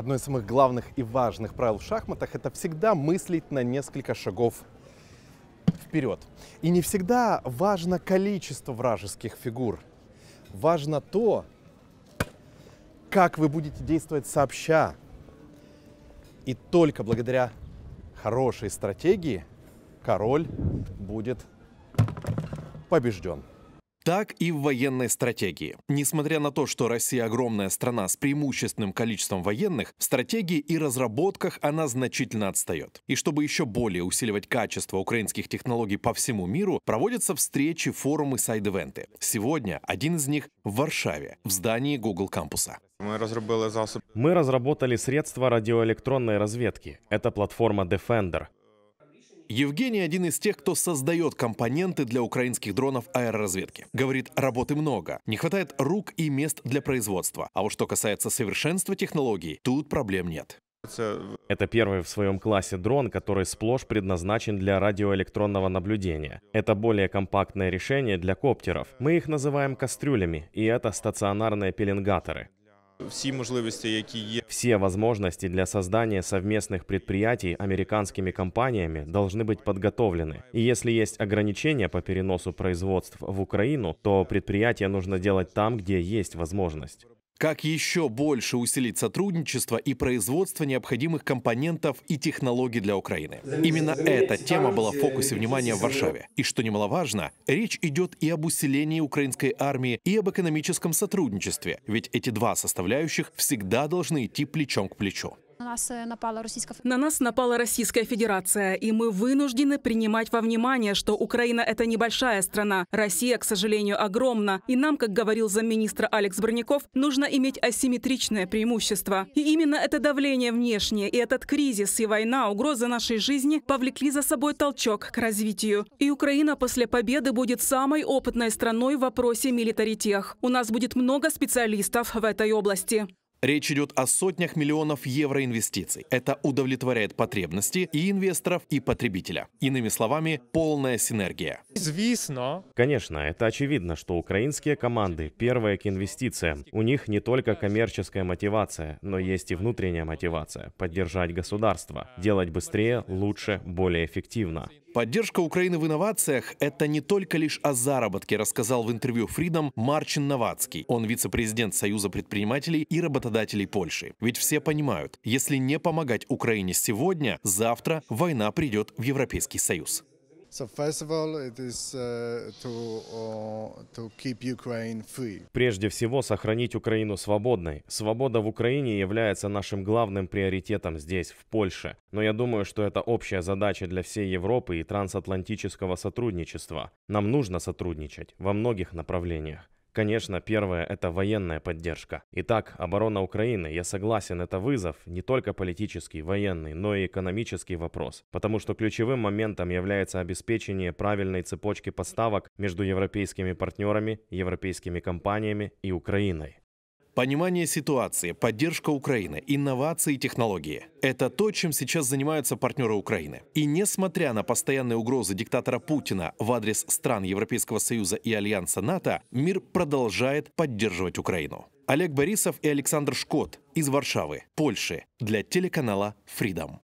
Одно из самых главных и важных правил в шахматах – это всегда мыслить на несколько шагов вперед. И не всегда важно количество вражеских фигур. Важно то, как вы будете действовать сообща. И только благодаря хорошей стратегии король будет побежден так и в военной стратегии. Несмотря на то, что Россия огромная страна с преимущественным количеством военных, в стратегии и разработках она значительно отстает. И чтобы еще более усиливать качество украинских технологий по всему миру, проводятся встречи, форумы, сайд-эвенты. Сегодня один из них в Варшаве, в здании Google кампуса. Мы разработали, Мы разработали средства радиоэлектронной разведки. Это платформа Defender. Евгений один из тех, кто создает компоненты для украинских дронов аэроразведки. Говорит, работы много, не хватает рук и мест для производства. А вот что касается совершенства технологий, тут проблем нет. Это первый в своем классе дрон, который сплошь предназначен для радиоэлектронного наблюдения. Это более компактное решение для коптеров. Мы их называем кастрюлями, и это стационарные пеленгаторы. Все возможности, которые есть, Все возможности для создания совместных предприятий американскими компаниями должны быть подготовлены. И если есть ограничения по переносу производств в Украину, то предприятия нужно делать там, где есть возможность. Как еще больше усилить сотрудничество и производство необходимых компонентов и технологий для Украины? Именно эта тема была в фокусе внимания в Варшаве. И что немаловажно, речь идет и об усилении украинской армии, и об экономическом сотрудничестве, ведь эти два составляющих всегда должны идти плечом к плечу. На нас э, напала российская... На нас напала Российская Федерация, и мы вынуждены принимать во внимание, что Украина — это небольшая страна. Россия, к сожалению, огромна. И нам, как говорил замминистра Алекс Броняков, нужно иметь асимметричное преимущество. И именно это давление внешнее, и этот кризис, и война, угроза нашей жизни повлекли за собой толчок к развитию. И Украина после победы будет самой опытной страной в вопросе милитаритех. У нас будет много специалистов в этой области. Речь идет о сотнях миллионов евро инвестиций. Это удовлетворяет потребности и инвесторов, и потребителя. Иными словами, полная синергия. Конечно, это очевидно, что украинские команды первые к инвестициям. У них не только коммерческая мотивация, но есть и внутренняя мотивация – поддержать государство, делать быстрее, лучше, более эффективно. Поддержка Украины в инновациях – это не только лишь о заработке, рассказал в интервью Freedom Марчин Новацкий. Он вице-президент Союза предпринимателей и работодателей Польши. Ведь все понимают, если не помогать Украине сегодня, завтра война придет в Европейский Союз. Прежде всего, сохранить Украину свободной. Свобода в Украине является нашим главным приоритетом здесь, в Польше. Но я думаю, что это общая задача для всей Европы и трансатлантического сотрудничества. Нам нужно сотрудничать во многих направлениях. Конечно, первое – это военная поддержка. Итак, оборона Украины, я согласен, это вызов, не только политический, военный, но и экономический вопрос. Потому что ключевым моментом является обеспечение правильной цепочки поставок между европейскими партнерами, европейскими компаниями и Украиной. Понимание ситуации, поддержка Украины, инновации и технологии – это то, чем сейчас занимаются партнеры Украины. И несмотря на постоянные угрозы диктатора Путина в адрес стран Европейского Союза и Альянса НАТО, мир продолжает поддерживать Украину. Олег Борисов и Александр Шкот из Варшавы, Польши, для телеканала Freedom.